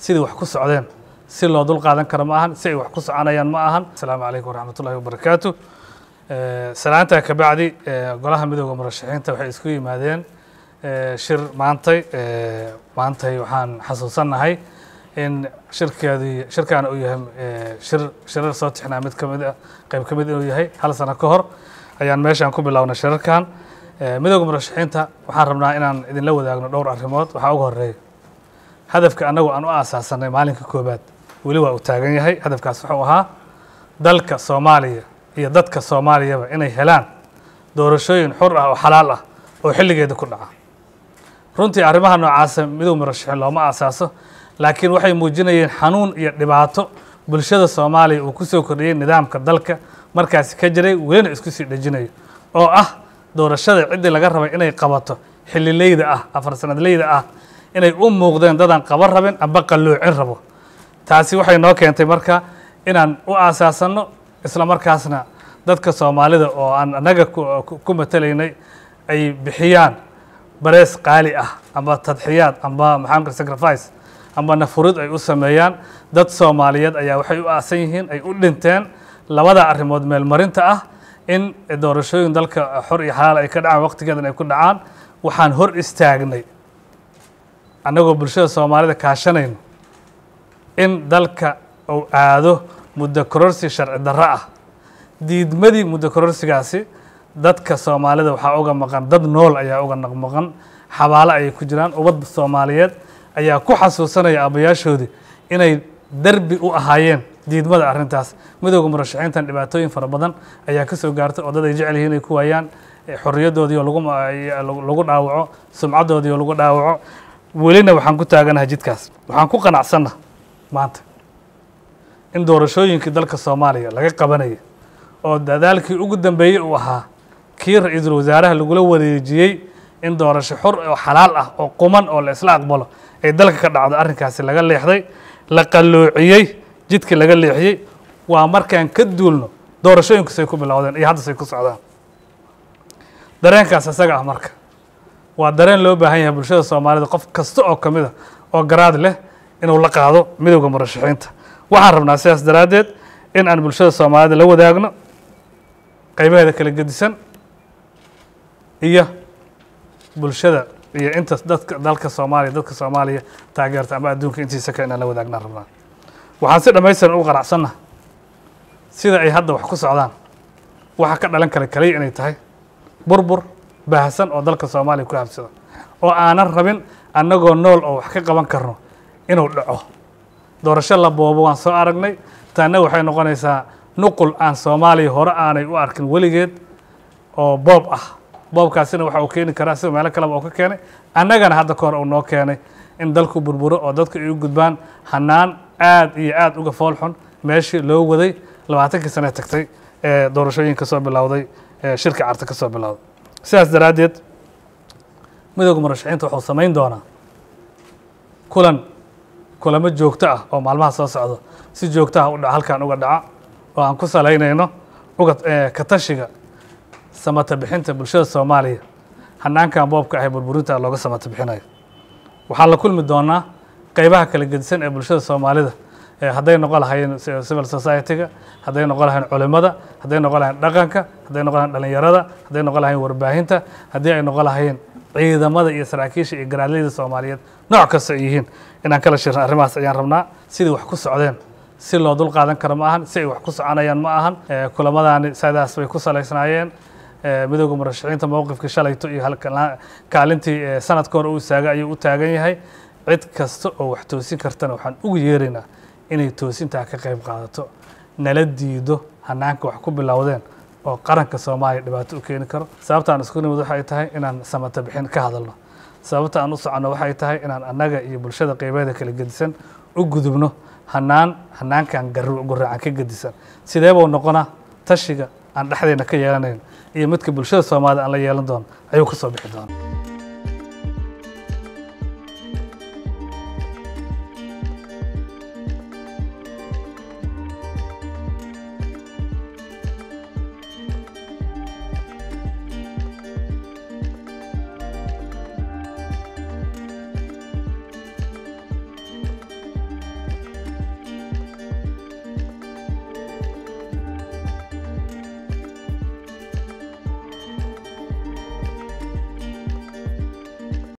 sidii wax ku socdeen si loo dul qaadan karo ma ahan si ay wax ku soconayaan ma ahan asalaamu calaykum waraxmat wabarakaatu eh, salaantaa kabacdi eh, golaha midooda murashaxiinta waxay isku yimaadeen eh, shir maantay maantay waxaan xasuusannahay in shirkeedii shirkaana uu yahay shir shirar soo tixnaa mid kamid ah qayb ka inuu yahay hal sano ka hor ayaan meeshaan ku bilownay shirarkan midooda murashaxiinta waxaan rabnaa inaan idinla wadaagno dhowr arrimood waxaa ugu horreeya hadafka annagu aan u aasaasanay maalinka koowaad weli waa uu taagan yahay hadafkaas wuxuu ahaa dalka soomaaliya iyo dadka soomaaliyaba inay helaan doorashooyin xur ah oo xalaal ah oo xilligeeda ku dhaca runtii arrimaha noocaase midow murashaxin looma aasaaso laakiin waxay muujinayeen xanuun iyo dhibaato bulshada soomaaliya uu ku soo kordhiyey nidaamka dalka markaasi ka jiray welina isku sii dhejinayo oo ah doorashada ciddii laga rabay inay qabato xillileyda ah afar sanadleyda ah inay u muuqdeen dadaan qaban rabin amba qalloocin rabo taasi waxay noo keentay marka inaan u aasaasano isla markaasna dadka soomaalida oo aan annaga ku matelaynay ay bixiyaan barees qaali ah amba tadxiyaad amba maxaamka sacrifice amba nafurid ay u sameeyaan dad soomaaliyeed ayaa waxay u aasan yihiin ay u dhinteen labada arrimood meelmarinta ah in doorashooyin dalka xor iyo xalaal ay ka dhacaan waqtigeedan ay ku dhacaan waxaan hor istaagnay annagoo bulshada soomaalida kaashanayno in dalka uu aado muddo kororsi sharci darro ah diidmadii muddo kororsigaasi dadka soomaalida waxaa uga maqan dad nool ayaa uga naqmaqan xabaalo ayay ku jiraan ubad soomaaliyeed ayaa ku xasuusanaya aabbayaashoodii inay derbi u ahaayeen diidmada arrintaas midooda murashaxiintan dhibaatooyin fara badan ayaa ka soo gaartay oddad ay jecel yihiin ay ku waayaan eh, xorriyadoodii oo lagu dhaawaco sumcadoodii oo lagu dhaawaco welina waxaan ku taaganahay jidkaas waxaan ku qanacsanna maanta in doorashooyinkii dalka soomaaliya laga qabanayo oo dadaalkii ugu dambeeyey uu ahaa kii ra-iisul wasaaraha lagula wareejiyey in doorasho xor oo xalaal ah oo quman oo la isla aqbalo ay dalka ka dhacdo arrinkaasi laga leexday la qalloociyey jidkii laga leexiyey waa markaan ka duulno doorashooyinku say ku bilowdeen iyo hadda say ku socdaan dareenkaas isaga ah marka waa dareen loo baahan yahay bulshada soomaalida qof kasta oo ka mid ah, oo garaad leh inuu la qaado midowda murashaxiinta waxaan rabnaa sidaas daraaddeed in aan bulshada soomaalida la wadaagno qaybaheeda kala gedisan iyo bulshada iyo inta dadka dalka soomaaliya dadka soomaaliya taageerta ama adduunka intiisa ka inaan la wadaagna rabnaa waxaan si dhammaystiran u qaracsanna sida ay hadda wax ku socdaan waxa ka dhalan kara kaliya inay tahay burbur baahsan oo dalka soomaaliya ku habsada oo aanan rabin annagoo nool oo wax ka qaban karno inuu dhaco doorasho la boobo waan soo aragnay tanna waxay noqonaysaa nuqul aan soomaaliya hore aanay u arkin weligeed oo boob ah boobkaasina waxa uu keeni karaa sida meelo kaleba oo ka keenay annagana hadda ka hor uu noo keenay in dalku burburo oo dadku ay u gudbaan hanaan aada iyo aada uga fool xun meeshii loo waday labaatankii sane tagtay ee doorashooyinka soo bilowday ee shirka carta ka soo bilowday sidaas daraaddeed midooda murashaxiinta waxuu samayn doonaa kulan kulamo joogto ah oo maalmaha soo socda si joogto ah udha halkan uga dhaca oo aan ku salaynayno uga katashiga samata bixinta bulshada soomaaliya hanaankan boobka ahay burburinta looga samata bixinayo waxaan la kulmi doonaa qaybaha kala gedisan ee bulshada soomaalida hadday noqon lahayn civil society-ga hadday noqon lahayn culimada hadday noqon lahayn dhaqanka hadday noqon lahayn dhalinyarada hadday noqon lahayn warbaahinta haddii ay noqon lahayn ciidamada iyo saraakiisha iyo garaadleyda soomaaliyeed nooc kasta ay yihiin inaan kala shirna arrimahaas ayaan rabnaa sidii wax ku socdeen si loo dul qaadan karo ma ahan si ay wax ku soconayaan ma ahan kulamadaani sidaas bay ku salaysnaayeen midooda murashaxiinta mowqifkii shalayto iyo kaalintii sanadka hore u istaagay ayuu u taagan yahay cid kasta oo wax toosin kartana waxaan ugu yeeraynaa inay toosintaa ka qayb qaadato nala diido hanaanka wax ku bilowdeen oo qaranka soomaaliya dhibaato u keeni karo sababta aan isku nimid waxay tahay inaan samata bixin ka hadalno sababta aan u soconno waxay tahay inaan annaga iyo bulshada qaybeeda kala gedisan u gudubno hanaan hanaankan guraacan ka gedisan sidee buu noqonaa tashiga aan dhexdeena ka yeelanayn iyo midka bulshada soomaaliya aan la yeelan doono ayuu ka soo bixi doona